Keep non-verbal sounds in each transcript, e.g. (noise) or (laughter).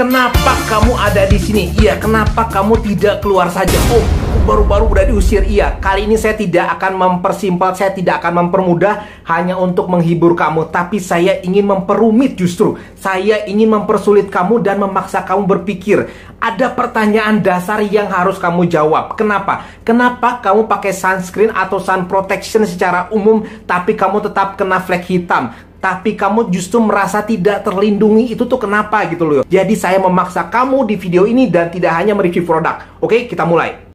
Kenapa kamu ada di sini? Iya, kenapa kamu tidak keluar saja? Oh, baru-baru udah diusir. Iya, kali ini saya tidak akan mempersimpel, saya tidak akan mempermudah hanya untuk menghibur kamu, tapi saya ingin memperumit justru. Saya ingin mempersulit kamu dan memaksa kamu berpikir. Ada pertanyaan dasar yang harus kamu jawab. Kenapa? Kenapa kamu pakai sunscreen atau sun protection secara umum tapi kamu tetap kena flek hitam? tapi kamu justru merasa tidak terlindungi itu tuh kenapa gitu loh. Jadi saya memaksa kamu di video ini dan tidak hanya mereview produk. Oke, kita mulai.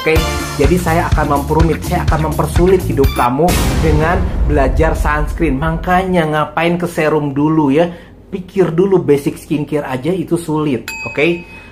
Oke, jadi saya akan memperumit, saya akan mempersulit hidup kamu dengan belajar sunscreen. Makanya ngapain ke serum dulu ya? pikir dulu basic skincare aja itu sulit, oke? Okay?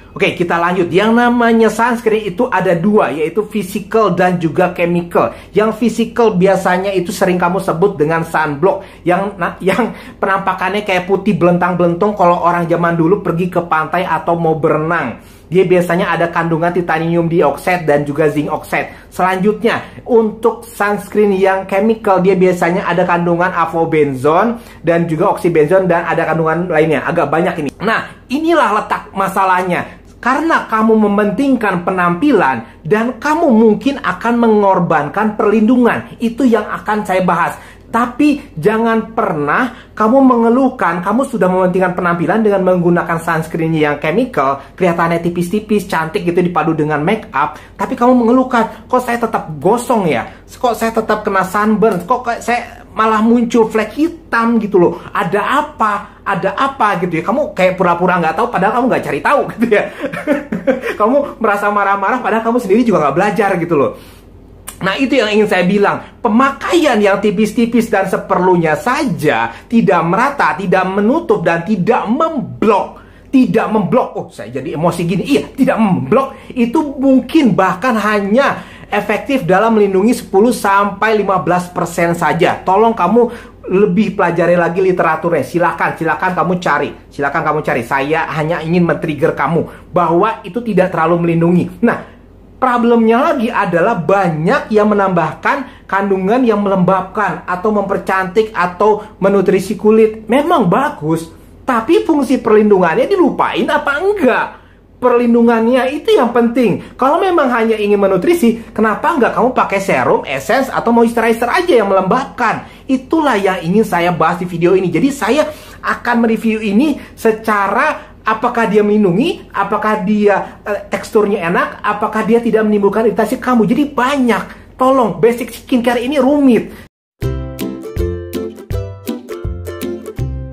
Oke, okay, kita lanjut. Yang namanya sunscreen itu ada dua, yaitu physical dan juga chemical. Yang physical biasanya itu sering kamu sebut dengan sunblock, yang nah, yang penampakannya kayak putih belentang belentung kalau orang zaman dulu pergi ke pantai atau mau berenang dia biasanya ada kandungan titanium dioxide dan juga zinc oxide. Selanjutnya, untuk sunscreen yang chemical, dia biasanya ada kandungan avobenzon dan juga oksibenzon dan ada kandungan lainnya. Agak banyak ini. Nah, inilah letak masalahnya karena kamu mementingkan penampilan dan kamu mungkin akan mengorbankan perlindungan. Itu yang akan saya bahas. Tapi jangan pernah kamu mengeluhkan kamu sudah mementingkan penampilan dengan menggunakan sunscreen yang chemical, kelihatannya tipis-tipis, cantik gitu dipadu dengan make up, tapi kamu mengeluhkan, kok saya tetap gosong ya? Kok saya tetap kena sunburn? Kok saya malah muncul flek hitam gitu loh. Ada apa? Ada apa gitu ya? Kamu kayak pura-pura nggak tahu, padahal kamu nggak cari tahu (laughs) gitu ya. kamu merasa marah-marah, padahal kamu sendiri juga nggak belajar gitu loh. Nah itu yang ingin saya bilang Pemakaian yang tipis-tipis dan seperlunya saja Tidak merata, tidak menutup dan tidak memblok Tidak memblok, oh saya jadi emosi gini Iya, tidak memblok Itu mungkin bahkan hanya efektif dalam melindungi 10-15% saja Tolong kamu lebih pelajari lagi literaturnya silakan silakan kamu cari silakan kamu cari saya hanya ingin men-trigger kamu bahwa itu tidak terlalu melindungi nah Problemnya lagi adalah banyak yang menambahkan kandungan yang melembabkan atau mempercantik atau menutrisi kulit. Memang bagus, tapi fungsi perlindungannya dilupain apa enggak? Perlindungannya itu yang penting. Kalau memang hanya ingin menutrisi, kenapa enggak kamu pakai serum, essence, atau moisturizer aja yang melembabkan? Itulah yang ingin saya bahas di video ini. Jadi saya akan mereview ini secara apakah dia minungi, apakah dia uh, teksturnya enak, apakah dia tidak menimbulkan iritasi kamu. Jadi banyak. Tolong, basic skincare ini rumit.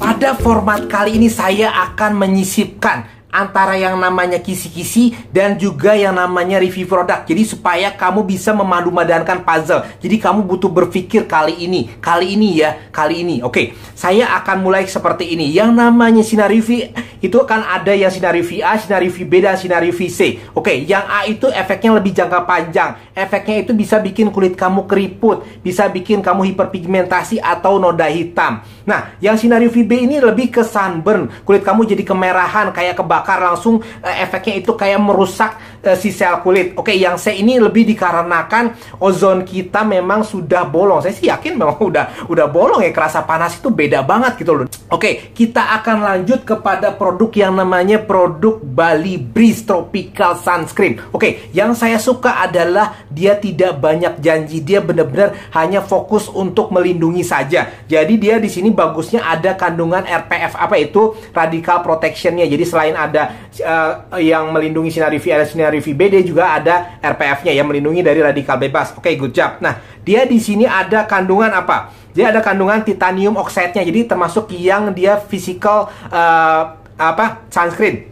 Pada format kali ini saya akan menyisipkan antara yang namanya kisi-kisi dan juga yang namanya review produk. Jadi supaya kamu bisa memadu-madankan puzzle. Jadi kamu butuh berpikir kali ini, kali ini ya, kali ini. Oke, saya akan mulai seperti ini. Yang namanya sinar UV itu akan ada yang sinar UV A, sinar UV B, dan sinar UV C. Oke, yang A itu efeknya lebih jangka panjang. Efeknya itu bisa bikin kulit kamu keriput, bisa bikin kamu hiperpigmentasi atau noda hitam. Nah, yang sinar UV B ini lebih ke sunburn. Kulit kamu jadi kemerahan, kayak kebakaran bakar langsung uh, efeknya itu kayak merusak uh, si sel kulit. Oke, okay, yang saya ini lebih dikarenakan ozon kita memang sudah bolong. Saya sih yakin memang (laughs) udah udah bolong ya kerasa panas itu beda banget gitu loh. Oke, okay, kita akan lanjut kepada produk yang namanya produk Bali Breeze Tropical Sunscreen. Oke, okay, yang saya suka adalah dia tidak banyak janji, dia benar-benar hanya fokus untuk melindungi saja. Jadi dia di sini bagusnya ada kandungan RPF apa itu radikal protectionnya. Jadi selain ada ada uh, yang melindungi sinar UV ada sinar UV B dia juga ada RPF-nya yang melindungi dari radikal bebas oke okay, good job nah dia di sini ada kandungan apa dia ada kandungan titanium oxide-nya jadi termasuk yang dia physical uh, apa sunscreen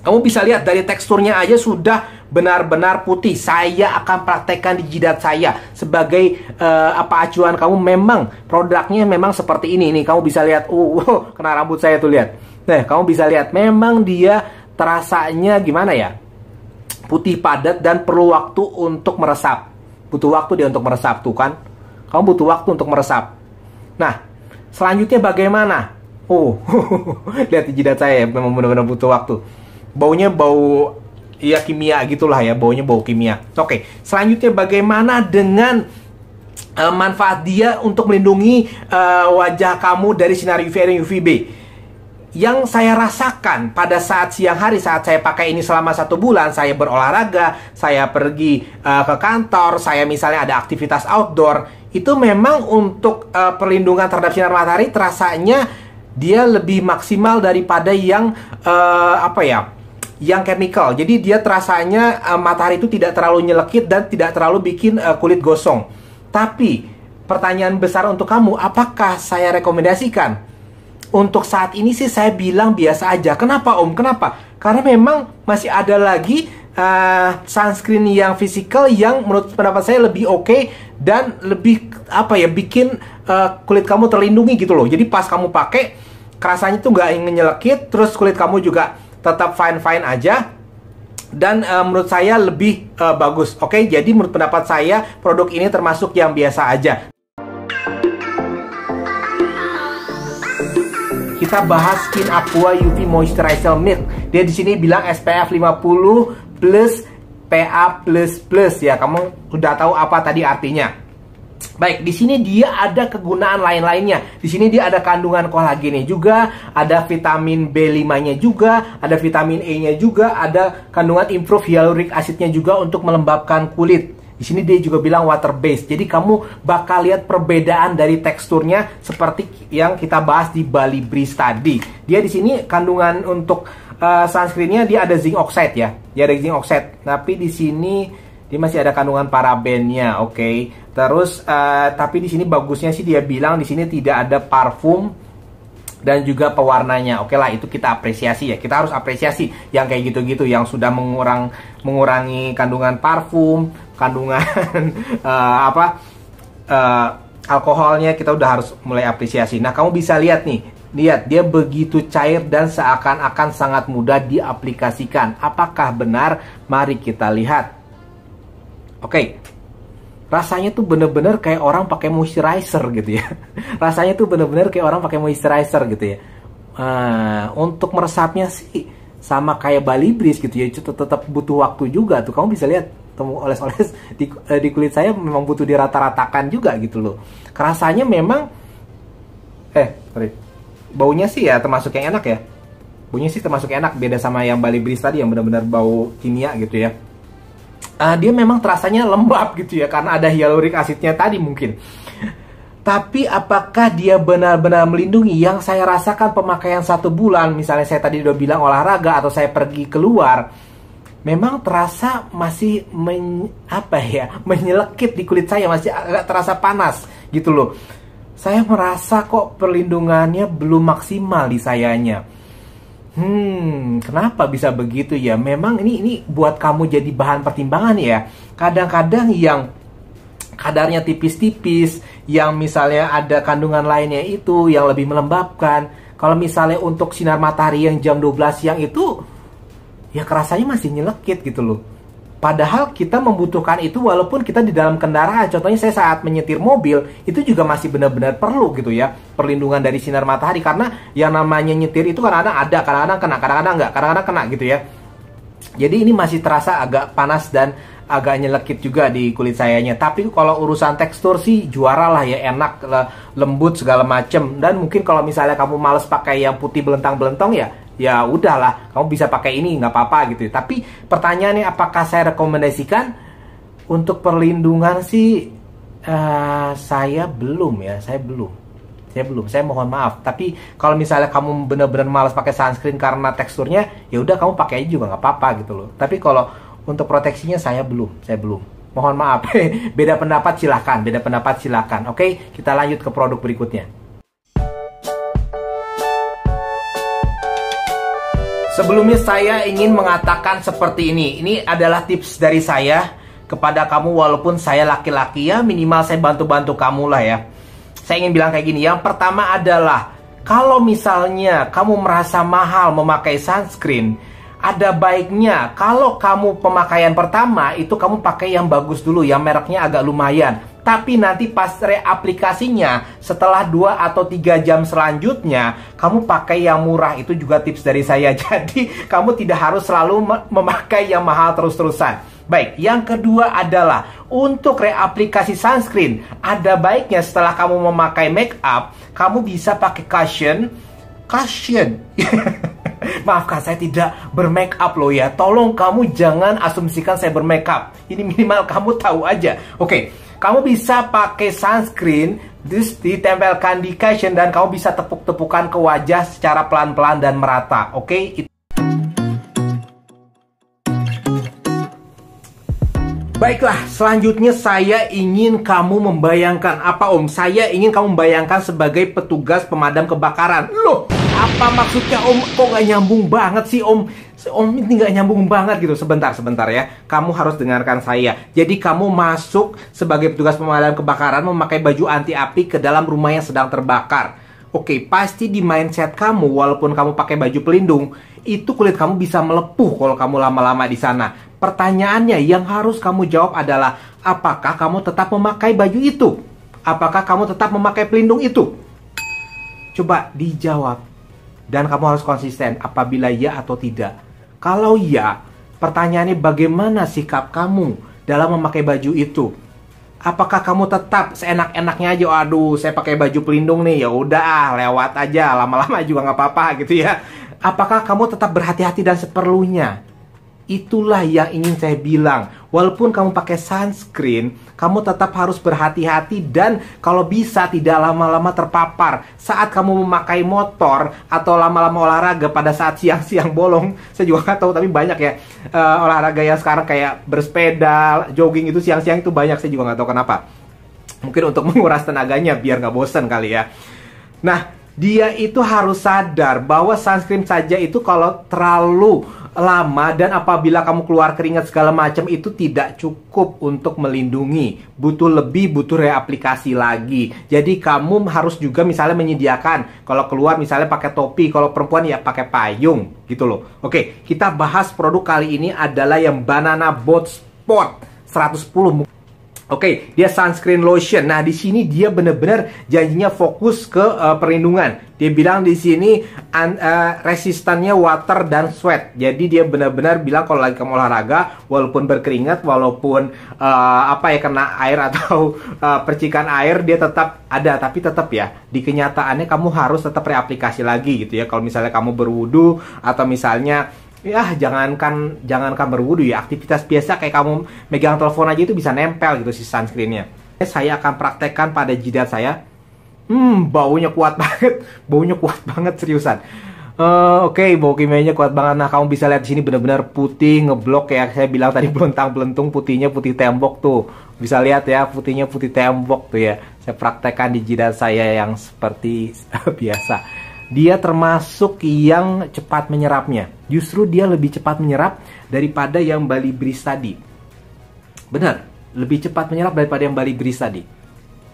kamu bisa lihat dari teksturnya aja sudah benar-benar putih. Saya akan praktekkan di jidat saya sebagai uh, apa acuan kamu memang produknya memang seperti ini. Nih kamu bisa lihat, uh, uh kena rambut saya tuh lihat. Nah, kamu bisa lihat memang dia terasanya gimana ya? Putih padat dan perlu waktu untuk meresap. Butuh waktu dia untuk meresap tuh kan. Kamu butuh waktu untuk meresap. Nah, selanjutnya bagaimana? Oh, (laughs) lihat di jidat saya memang benar-benar butuh waktu. Baunya bau ya kimia gitulah ya baunya bau kimia oke selanjutnya bagaimana dengan uh, manfaat dia untuk melindungi uh, wajah kamu dari sinar UV dan UVB yang saya rasakan pada saat siang hari saat saya pakai ini selama satu bulan saya berolahraga saya pergi uh, ke kantor saya misalnya ada aktivitas outdoor itu memang untuk uh, perlindungan terhadap sinar matahari terasanya dia lebih maksimal daripada yang uh, apa ya yang chemical. Jadi dia terasanya uh, matahari itu tidak terlalu nyelekit dan tidak terlalu bikin uh, kulit gosong. Tapi pertanyaan besar untuk kamu, apakah saya rekomendasikan? Untuk saat ini sih saya bilang biasa aja. Kenapa Om? Kenapa? Karena memang masih ada lagi uh, sunscreen yang physical yang menurut pendapat saya lebih oke okay dan lebih apa ya bikin uh, kulit kamu terlindungi gitu loh. Jadi pas kamu pakai kerasanya tuh nggak ingin nyelekit, terus kulit kamu juga tetap fine fine aja dan uh, menurut saya lebih uh, bagus. Oke, okay? jadi menurut pendapat saya produk ini termasuk yang biasa aja. Kita bahas Skin Aqua UV Moisturizer Milk. Dia di sini bilang SPF 50 plus PA++ plus plus ya. Kamu udah tahu apa tadi artinya. Baik, di sini dia ada kegunaan lain-lainnya. Di sini dia ada kandungan kolagennya juga, ada vitamin B5-nya juga, ada vitamin E-nya juga, ada kandungan improve hyaluronic acid-nya juga untuk melembabkan kulit. Di sini dia juga bilang water based. Jadi kamu bakal lihat perbedaan dari teksturnya seperti yang kita bahas di Bali Breeze tadi. Dia di sini kandungan untuk uh, sunscreen-nya dia ada zinc oxide ya. Dia ada zinc oxide. Tapi di sini dia masih ada kandungan parabennya, oke. Okay? Terus uh, tapi di sini bagusnya sih dia bilang di sini tidak ada parfum dan juga pewarnanya. Oke okay lah itu kita apresiasi ya. Kita harus apresiasi yang kayak gitu-gitu yang sudah mengurang mengurangi kandungan parfum, kandungan uh, (laughs) apa uh, alkoholnya kita udah harus mulai apresiasi. Nah, kamu bisa lihat nih Lihat, dia begitu cair dan seakan-akan sangat mudah diaplikasikan. Apakah benar? Mari kita lihat. Oke, okay rasanya tuh bener-bener kayak orang pakai moisturizer gitu ya (laughs) rasanya tuh bener-bener kayak orang pakai moisturizer gitu ya uh, untuk meresapnya sih sama kayak Bali Breeze gitu ya itu tetap butuh waktu juga tuh kamu bisa lihat temu oles-oles (laughs) di, uh, di kulit saya memang butuh dirata-ratakan juga gitu loh rasanya memang eh sorry baunya sih ya termasuk yang enak ya baunya sih termasuk enak beda sama yang Bali Breeze tadi yang benar-benar bau kimia gitu ya uh, dia memang terasanya lembab gitu ya karena ada hyaluronic acidnya tadi mungkin. Tapi apakah dia benar-benar melindungi yang saya rasakan pemakaian satu bulan, misalnya saya tadi udah bilang olahraga atau saya pergi keluar, memang terasa masih men, apa ya (laughs) menyelekit di kulit saya masih agak terasa panas gitu loh. Saya merasa kok perlindungannya belum maksimal di sayanya Hmm, kenapa bisa begitu ya? Memang ini ini buat kamu jadi bahan pertimbangan ya. Kadang-kadang yang kadarnya tipis-tipis, yang misalnya ada kandungan lainnya itu yang lebih melembabkan. Kalau misalnya untuk sinar matahari yang jam 12 siang itu ya kerasanya masih nyelekit gitu loh. Padahal kita membutuhkan itu walaupun kita di dalam kendaraan. Contohnya saya saat menyetir mobil itu juga masih benar-benar perlu gitu ya perlindungan dari sinar matahari karena yang namanya nyetir itu kadang-kadang ada, kadang-kadang kena, kadang-kadang enggak, kadang-kadang kena gitu ya. Jadi ini masih terasa agak panas dan agak nyelekit juga di kulit sayanya. Tapi kalau urusan tekstur sih juara lah ya enak, lembut segala macem. Dan mungkin kalau misalnya kamu males pakai yang putih belentang-belentong ya ya udahlah kamu bisa pakai ini nggak apa-apa gitu tapi pertanyaannya apakah saya rekomendasikan untuk perlindungan sih uh, saya belum ya saya belum saya belum saya mohon maaf tapi kalau misalnya kamu benar-benar malas pakai sunscreen karena teksturnya ya udah kamu pakai aja juga nggak apa-apa gitu loh tapi kalau untuk proteksinya saya belum saya belum mohon maaf (laughs) beda pendapat silahkan beda pendapat silahkan oke kita lanjut ke produk berikutnya Sebelumnya saya ingin mengatakan seperti ini. Ini adalah tips dari saya kepada kamu walaupun saya laki-laki ya minimal saya bantu-bantu kamu lah ya. Saya ingin bilang kayak gini. Yang pertama adalah kalau misalnya kamu merasa mahal memakai sunscreen, ada baiknya kalau kamu pemakaian pertama itu kamu pakai yang bagus dulu, yang mereknya agak lumayan. Tapi nanti pas reaplikasinya setelah 2 atau 3 jam selanjutnya, kamu pakai yang murah itu juga tips dari saya. (laughs) Jadi kamu tidak harus selalu memakai yang mahal terus-terusan. Baik, yang kedua adalah untuk reaplikasi sunscreen, ada baiknya setelah kamu memakai make up, kamu bisa pakai cushion, cushion. (laughs) Maaf kak, saya tidak bermake up loh ya. Tolong kamu jangan asumsikan saya bermake up. Ini minimal kamu tahu aja. Oke, kamu bisa pakai sunscreen, terus ditempelkan di cushion dan kamu bisa tepuk-tepukan ke wajah secara pelan-pelan dan merata. Oke, Baiklah, selanjutnya saya ingin kamu membayangkan apa Om? Saya ingin kamu membayangkan sebagai petugas pemadam kebakaran. Loh, apa maksudnya Om? Kok nggak nyambung banget sih Om? Om ini nggak nyambung banget gitu. Sebentar, sebentar ya. Kamu harus dengarkan saya. Jadi kamu masuk sebagai petugas pemadam kebakaran memakai baju anti api ke dalam rumah yang sedang terbakar. Oke, pasti di mindset kamu walaupun kamu pakai baju pelindung, itu kulit kamu bisa melepuh kalau kamu lama-lama di sana. Pertanyaannya yang harus kamu jawab adalah apakah kamu tetap memakai baju itu? Apakah kamu tetap memakai pelindung itu? Coba dijawab. Dan kamu harus konsisten apabila ya atau tidak. Kalau ya, pertanyaannya bagaimana sikap kamu dalam memakai baju itu? Apakah kamu tetap seenak-enaknya aja, aduh saya pakai baju pelindung nih, ya udah ah, lewat aja, lama-lama (laughs) juga nggak apa-apa gitu ya. Apakah kamu tetap berhati-hati dan seperlunya? Itulah yang ingin saya bilang. Walaupun kamu pakai sunscreen, kamu tetap harus berhati-hati dan kalau bisa tidak lama-lama terpapar. Saat kamu memakai motor atau lama-lama olahraga pada saat siang-siang bolong, (laughs) saya juga nggak tahu tapi banyak ya uh, olahraga yang sekarang kayak bersepeda, jogging itu siang-siang itu banyak. Saya juga nggak tahu kenapa. Mungkin untuk (laughs) menguras tenaganya biar nggak bosen kali ya. Nah, dia itu harus sadar bahwa sunscreen saja itu kalau terlalu lama dan apabila kamu keluar keringat segala macam itu tidak cukup untuk melindungi. Butuh lebih, butuh reaplikasi lagi. Jadi kamu harus juga misalnya menyediakan kalau keluar misalnya pakai topi, kalau perempuan ya pakai payung gitu loh. Oke, kita bahas produk kali ini adalah yang Banana Boat Sport 110 Oke, okay, dia sunscreen lotion. Nah, di sini dia benar-benar janjinya fokus ke uh, perlindungan. Dia bilang di sini uh, resistannya water dan sweat. Jadi dia benar-benar bilang kalau lagi kamu olahraga, walaupun berkeringat, walaupun uh, apa ya kena air atau uh, (laughs) percikan air, dia tetap ada. Tapi tetap ya, di kenyataannya kamu harus tetap reaplikasi lagi gitu ya. Kalau misalnya kamu berwudu atau misalnya ya jangankan jangankan berwudu ya aktivitas biasa kayak kamu megang telepon aja itu bisa nempel gitu si sunscreennya saya akan praktekkan pada jidat saya hmm baunya kuat (laughs) banget baunya kuat banget seriusan Uh, Oke, okay, bau kimianya kuat banget. Nah, kamu bisa lihat di sini benar-benar putih, ngeblok kayak saya bilang tadi (laughs) belentang belentung putihnya putih tembok tuh. Bisa lihat ya, putihnya putih tembok tuh ya. Saya praktekkan di jidat saya yang seperti (laughs) biasa dia termasuk yang cepat menyerapnya. Justru dia lebih cepat menyerap daripada yang Bali Breeze tadi. Benar, lebih cepat menyerap daripada yang Bali Breeze tadi.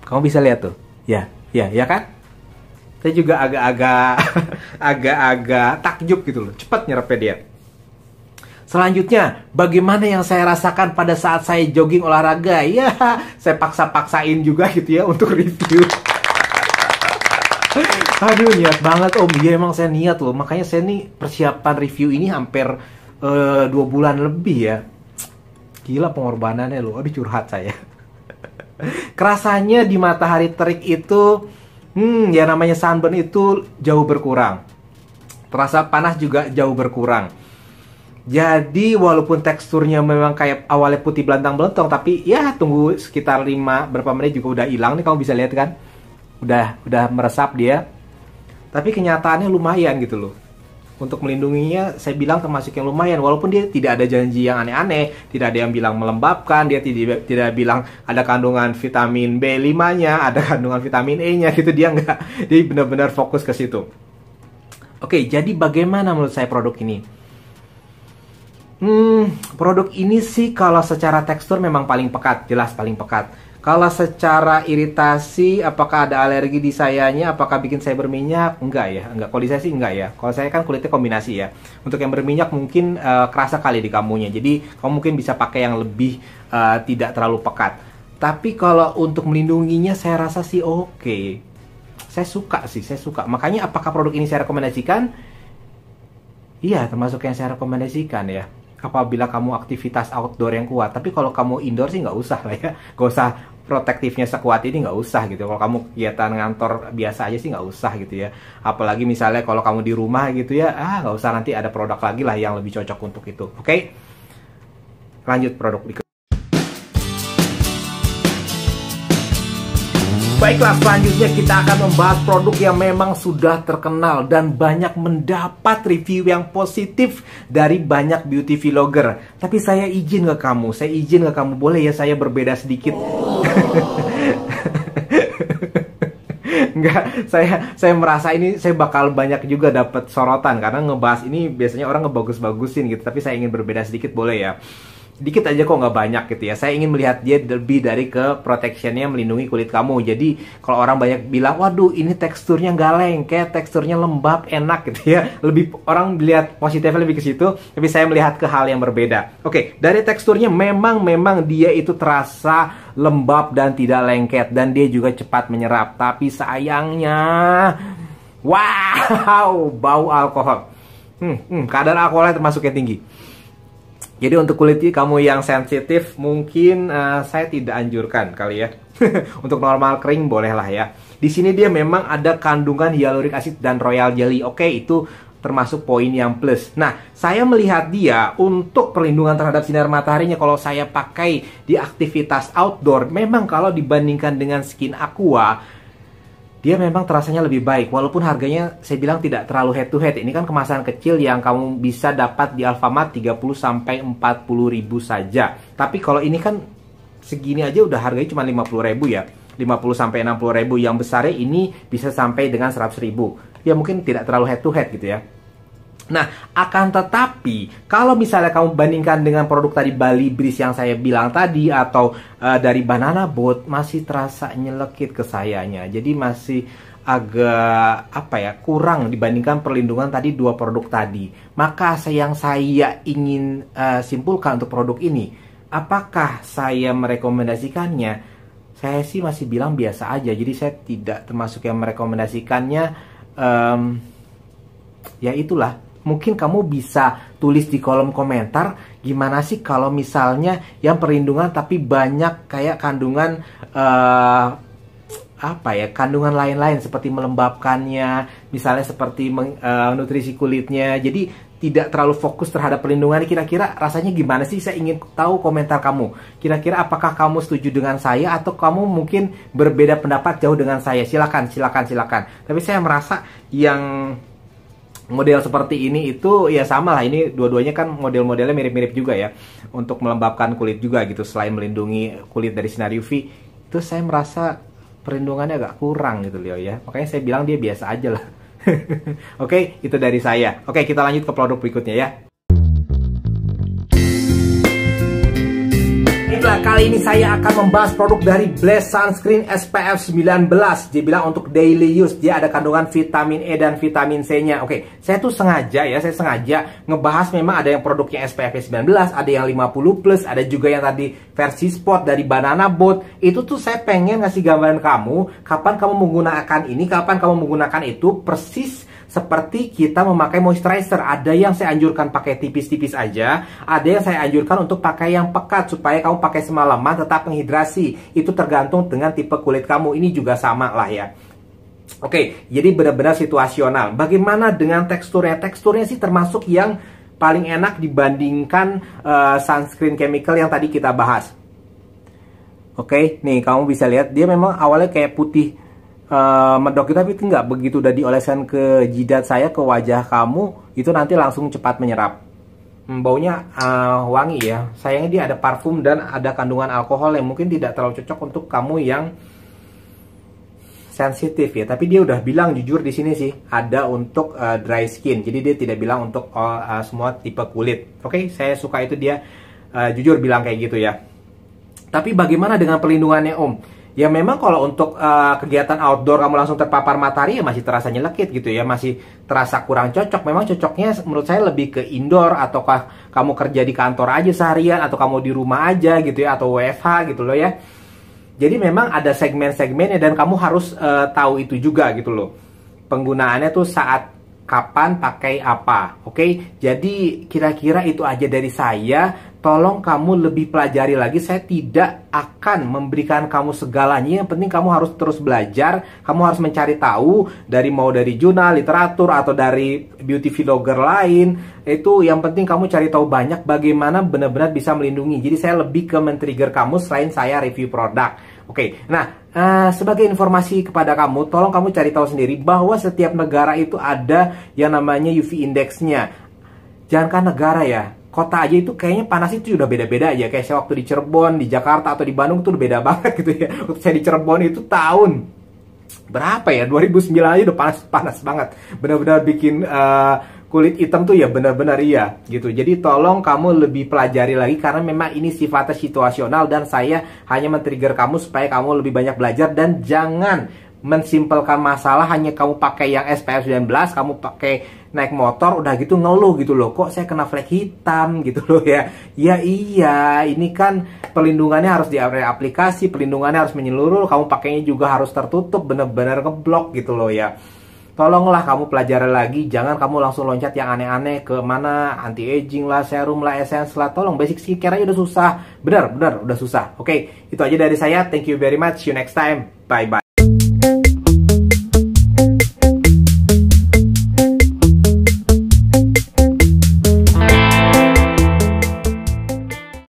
Kamu bisa lihat tuh. Ya, ya, ya kan? Saya juga agak-agak (laughs) agak-agak takjub gitu loh. Cepat nyerapnya dia. Selanjutnya, bagaimana yang saya rasakan pada saat saya jogging olahraga? Ya, (laughs) saya paksa-paksain juga gitu ya untuk review. Aduh niat banget om, iya emang saya niat loh. Makanya saya nih persiapan review ini hampir uh, dua bulan lebih ya. Gila pengorbanannya loh, aduh curhat saya. (laughs) Kerasanya di matahari terik itu, hmm ya namanya sunburn itu jauh berkurang. Terasa panas juga jauh berkurang. Jadi walaupun teksturnya memang kayak awalnya putih belantang belentong, tapi ya tunggu sekitar 5 berapa menit juga udah hilang nih kamu bisa lihat kan. Udah udah meresap dia tapi kenyataannya lumayan gitu loh untuk melindunginya saya bilang termasuk yang lumayan walaupun dia tidak ada janji yang aneh-aneh tidak ada yang bilang melembabkan dia tidak tidak bilang ada kandungan vitamin B5 nya ada kandungan vitamin E nya gitu dia nggak dia benar-benar fokus ke situ oke jadi bagaimana menurut saya produk ini hmm produk ini sih kalau secara tekstur memang paling pekat jelas paling pekat kalau secara iritasi, apakah ada alergi di sayanya? Apakah bikin saya berminyak? Enggak ya, enggak. Kalau saya sih enggak ya. Kalau saya kan kulitnya kombinasi ya. Untuk yang berminyak mungkin uh, kerasa kali di kamunya. Jadi kamu mungkin bisa pakai yang lebih uh, tidak terlalu pekat. Tapi kalau untuk melindunginya, saya rasa sih oke. Okay. Saya suka sih, saya suka. Makanya apakah produk ini saya rekomendasikan? Iya, termasuk yang saya rekomendasikan ya apabila kamu aktivitas outdoor yang kuat tapi kalau kamu indoor sih nggak usah lah ya nggak usah protektifnya sekuat ini nggak usah gitu kalau kamu kegiatan ngantor biasa aja sih nggak usah gitu ya apalagi misalnya kalau kamu di rumah gitu ya ah nggak usah nanti ada produk lagi lah yang lebih cocok untuk itu oke okay? lanjut produk berikutnya Baiklah, selanjutnya kita akan membahas produk yang memang sudah terkenal dan banyak mendapat review yang positif dari banyak beauty vlogger. Tapi saya izin ke kamu, saya izin ke kamu, boleh ya saya berbeda sedikit? Oh. (laughs) Enggak, saya saya merasa ini saya bakal banyak juga dapat sorotan karena ngebahas ini biasanya orang ngebagus-bagusin gitu, tapi saya ingin berbeda sedikit boleh ya dikit aja kok nggak banyak gitu ya. Saya ingin melihat dia lebih dari ke protectionnya melindungi kulit kamu. Jadi kalau orang banyak bilang, waduh ini teksturnya nggak lengket, teksturnya lembab, enak gitu ya. Lebih orang melihat positifnya lebih ke situ, tapi saya melihat ke hal yang berbeda. Oke, dari teksturnya memang memang dia itu terasa lembab dan tidak lengket dan dia juga cepat menyerap. Tapi sayangnya, wow, (laughs) bau alkohol. Hmm, hmm, kadar alkoholnya termasuk yang tinggi. Jadi untuk kulitnya kamu yang sensitif mungkin uh, saya tidak anjurkan kali ya. (laughs) untuk normal kering bolehlah ya. Di sini dia memang ada kandungan hyaluronic acid dan royal jelly. Oke, itu termasuk poin yang plus. Nah, saya melihat dia untuk perlindungan terhadap sinar mataharinya kalau saya pakai di aktivitas outdoor, memang kalau dibandingkan dengan skin aqua, dia memang terasanya lebih baik walaupun harganya saya bilang tidak terlalu head to head ini kan kemasan kecil yang kamu bisa dapat di Alfamart 30 sampai 40 ribu saja tapi kalau ini kan segini aja udah harganya cuma 50 ribu ya 50 sampai 60 ribu yang besarnya ini bisa sampai dengan 100 ribu ya mungkin tidak terlalu head to head gitu ya Nah, akan tetapi kalau misalnya kamu bandingkan dengan produk tadi Bali Breeze yang saya bilang tadi atau uh, dari banana boat masih terasa nyelekit ke sayanya. Jadi masih agak apa ya kurang dibandingkan perlindungan tadi dua produk tadi. Maka yang saya ingin uh, simpulkan untuk produk ini, apakah saya merekomendasikannya? Saya sih masih bilang biasa aja. Jadi saya tidak termasuk yang merekomendasikannya. Um, ya itulah mungkin kamu bisa tulis di kolom komentar gimana sih kalau misalnya yang perlindungan tapi banyak kayak kandungan uh, apa ya kandungan lain-lain seperti melembabkannya misalnya seperti meng, uh, nutrisi kulitnya jadi tidak terlalu fokus terhadap perlindungan kira-kira rasanya gimana sih saya ingin tahu komentar kamu kira-kira apakah kamu setuju dengan saya atau kamu mungkin berbeda pendapat jauh dengan saya silakan silakan silakan tapi saya merasa yang model seperti ini itu ya sama lah ini dua-duanya kan model-modelnya mirip-mirip juga ya untuk melembabkan kulit juga gitu selain melindungi kulit dari sinar UV itu saya merasa perlindungannya agak kurang gitu Leo ya makanya saya bilang dia biasa aja lah (laughs) oke okay, itu dari saya oke okay, kita lanjut ke produk berikutnya ya baiklah kali ini saya akan membahas produk dari Bless Sunscreen SPF 19 Dia bilang untuk daily use Dia ada kandungan vitamin E dan vitamin C nya Oke, saya tuh sengaja ya Saya sengaja ngebahas memang ada yang produknya SPF 19 Ada yang 50 plus Ada juga yang tadi versi spot dari Banana Boat Itu tuh saya pengen ngasih gambaran kamu Kapan kamu menggunakan ini Kapan kamu menggunakan itu Persis seperti kita memakai moisturizer. Ada yang saya anjurkan pakai tipis-tipis aja, ada yang saya anjurkan untuk pakai yang pekat supaya kamu pakai semalaman tetap menghidrasi. Itu tergantung dengan tipe kulit kamu. Ini juga sama lah ya. Oke, jadi benar-benar situasional. Bagaimana dengan teksturnya? Teksturnya sih termasuk yang paling enak dibandingkan uh, sunscreen chemical yang tadi kita bahas. Oke, nih kamu bisa lihat dia memang awalnya kayak putih uh, medok itu tapi itu nggak begitu udah dioleskan ke jidat saya ke wajah kamu itu nanti langsung cepat menyerap hmm, baunya uh, wangi ya sayangnya dia ada parfum dan ada kandungan alkohol yang mungkin tidak terlalu cocok untuk kamu yang sensitif ya tapi dia udah bilang jujur di sini sih ada untuk uh, dry skin jadi dia tidak bilang untuk all, uh, oh, semua tipe kulit oke okay? saya suka itu dia uh, jujur bilang kayak gitu ya tapi bagaimana dengan pelindungannya om ya memang kalau untuk uh, kegiatan outdoor kamu langsung terpapar matahari ya masih terasa nyelekit gitu ya masih terasa kurang cocok memang cocoknya menurut saya lebih ke indoor ataukah kamu kerja di kantor aja seharian atau kamu di rumah aja gitu ya atau WFH gitu loh ya jadi memang ada segmen-segmennya dan kamu harus uh, tahu itu juga gitu loh penggunaannya tuh saat kapan pakai apa oke okay? jadi kira-kira itu aja dari saya tolong kamu lebih pelajari lagi. Saya tidak akan memberikan kamu segalanya. Yang penting kamu harus terus belajar. Kamu harus mencari tahu dari mau dari jurnal, literatur, atau dari beauty vlogger lain. Itu yang penting kamu cari tahu banyak bagaimana benar-benar bisa melindungi. Jadi saya lebih ke men-trigger kamu selain saya review produk. Oke, nah uh, sebagai informasi kepada kamu, tolong kamu cari tahu sendiri bahwa setiap negara itu ada yang namanya UV indexnya. jangan Jangankan negara ya, kota aja itu kayaknya panas itu udah beda-beda aja. Kayak saya waktu di Cirebon, di Jakarta atau di Bandung tuh udah beda (laughs) banget gitu ya. Waktu saya di Cirebon itu tahun berapa ya? 2009 aja udah panas-panas banget. Benar-benar bikin uh, kulit hitam tuh ya benar-benar iya gitu. Jadi tolong kamu lebih pelajari lagi karena memang ini sifatnya situasional dan saya hanya men-trigger kamu supaya kamu lebih banyak belajar dan jangan mensimpelkan masalah hanya kamu pakai yang SPF 19, kamu pakai naik motor udah gitu ngeluh gitu loh kok saya kena flek hitam gitu loh ya ya iya ini kan pelindungannya harus di aplikasi pelindungannya harus menyeluruh kamu pakainya juga harus tertutup bener-bener ngeblok gitu loh ya tolonglah kamu pelajari lagi jangan kamu langsung loncat yang aneh-aneh ke mana anti aging lah serum lah essence lah tolong basic skincare aja udah susah benar benar udah susah oke okay, itu aja dari saya thank you very much see you next time bye bye